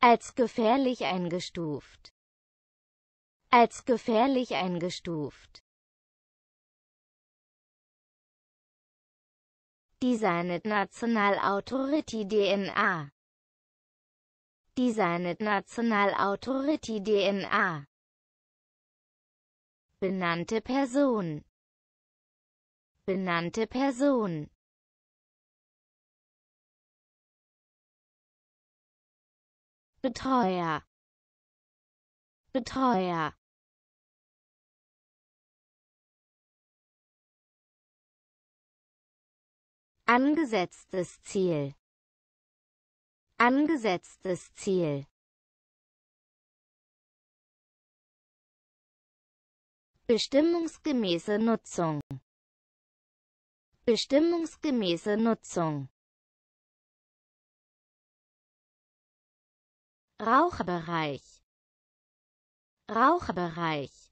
als gefährlich eingestuft als gefährlich eingestuft Designed National Authority DNA Designed National Authority DNA Benannte Person Benannte Person Betreuer Betreuer Angesetztes Ziel Angesetztes Ziel Bestimmungsgemäße Nutzung Bestimmungsgemäße Nutzung Rauchbereich Rauchbereich